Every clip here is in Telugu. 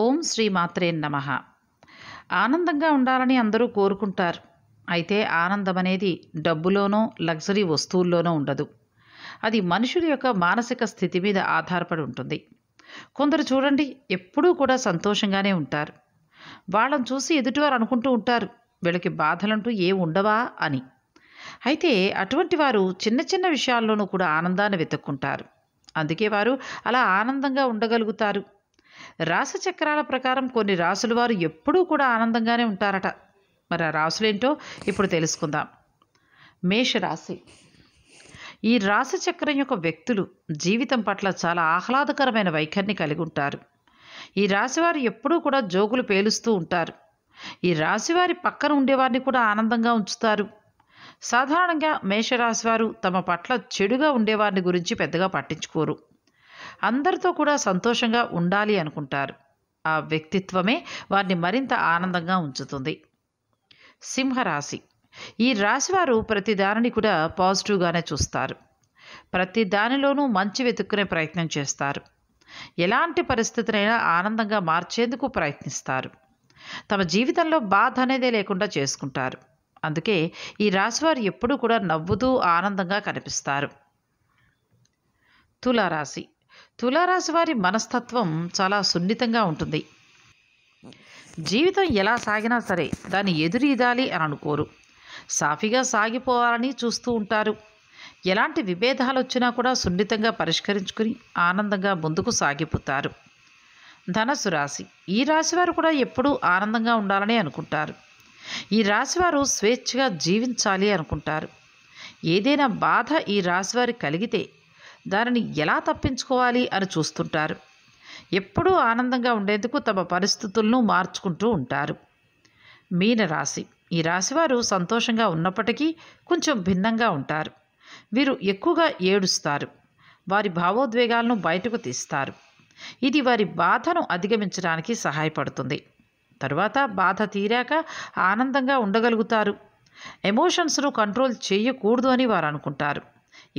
ఓం శ్రీ మాత్రే నమ ఆనందంగా ఉండాలని అందరూ కోరుకుంటారు అయితే ఆనందం అనేది డబ్బులోనో లగ్జరీ వస్తువుల్లోనో ఉండదు అది మనుషుల యొక్క మానసిక స్థితి మీద ఆధారపడి ఉంటుంది కొందరు చూడండి ఎప్పుడూ కూడా సంతోషంగానే ఉంటారు వాళ్ళని చూసి ఎదుటివారు అనుకుంటూ ఉంటారు వీళ్ళకి బాధలంటూ ఏ ఉండవా అని అయితే అటువంటి వారు చిన్న చిన్న విషయాల్లోనూ కూడా ఆనందాన్ని వెతుక్కుంటారు అందుకే వారు అలా ఆనందంగా ఉండగలుగుతారు రాశిచక్రాల ప్రకారం కొన్ని రాసుల వారు ఎప్పుడూ కూడా ఆనందంగానే ఉంటారట మరి ఆ రాసులేంటో ఇప్పుడు తెలుసుకుందాం మేషరాశి ఈ రాశిచక్రం యొక్క వ్యక్తులు జీవితం పట్ల చాలా ఆహ్లాదకరమైన వైఖరిని కలిగి ఉంటారు ఈ రాశివారు ఎప్పుడూ కూడా జోకులు పేలుస్తూ ఉంటారు ఈ రాశివారి పక్కన ఉండేవారిని కూడా ఆనందంగా ఉంచుతారు సాధారణంగా మేషరాశివారు తమ పట్ల చెడుగా ఉండేవారిని గురించి పెద్దగా పట్టించుకోరు అందరితో కూడా సంతోషంగా ఉండాలి అనుకుంటారు ఆ వ్యక్తిత్వమే వారిని మరింత ఆనందంగా ఉంచుతుంది సింహరాశి ఈ రాశివారు ప్రతి దానిని కూడా పాజిటివ్గానే చూస్తారు ప్రతి దానిలోనూ మంచి వెతుక్కునే ప్రయత్నం చేస్తారు ఎలాంటి పరిస్థితినైనా ఆనందంగా మార్చేందుకు ప్రయత్నిస్తారు తమ జీవితంలో బాధ అనేదే లేకుండా చేసుకుంటారు అందుకే ఈ రాశివారు ఎప్పుడూ కూడా నవ్వుతూ ఆనందంగా కనిపిస్తారు తులారాశి తులారాశి వారి మనస్తత్వం చాలా సున్నితంగా ఉంటుంది జీవితం ఎలా సాగినా సరే దాన్ని ఎదురీదాలి అని అనుకోరు సాఫీగా సాగిపోవాలని చూస్తూ ఉంటారు ఎలాంటి విభేదాలు వచ్చినా కూడా సున్నితంగా పరిష్కరించుకుని ఆనందంగా ముందుకు సాగిపోతారు ధనసు రాశి ఈ రాశివారు కూడా ఎప్పుడూ ఆనందంగా ఉండాలని అనుకుంటారు ఈ రాశివారు స్వేచ్ఛగా జీవించాలి అనుకుంటారు ఏదైనా బాధ ఈ రాశివారి కలిగితే దానిని ఎలా తప్పించుకోవాలి అని చూస్తుంటారు ఎప్పుడూ ఆనందంగా ఉండేందుకు తమ పరిస్థితులను మార్చుకుంటూ ఉంటారు మీన రాశి ఈ రాశివారు సంతోషంగా ఉన్నప్పటికీ కొంచెం భిన్నంగా ఉంటారు వీరు ఎక్కువగా ఏడుస్తారు వారి భావోద్వేగాలను బయటకు తీస్తారు ఇది వారి బాధను అధిగమించడానికి సహాయపడుతుంది తరువాత బాధ తీరాక ఆనందంగా ఉండగలుగుతారు ఎమోషన్స్ను కంట్రోల్ చేయకూడదు అని వారు అనుకుంటారు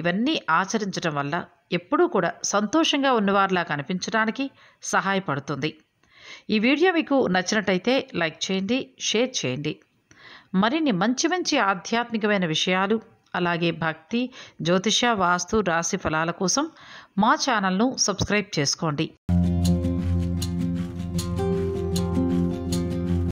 ఇవన్నీ ఆచరించడం వల్ల ఎప్పుడూ కూడా సంతోషంగా ఉన్నవారిలా కనిపించడానికి సహాయపడుతుంది ఈ వీడియో మీకు నచ్చినట్టయితే లైక్ చేయండి షేర్ చేయండి మరిన్ని మంచి మంచి ఆధ్యాత్మికమైన విషయాలు అలాగే భక్తి జ్యోతిష వాస్తు రాశి ఫలాల కోసం మా ఛానల్ను సబ్స్క్రైబ్ చేసుకోండి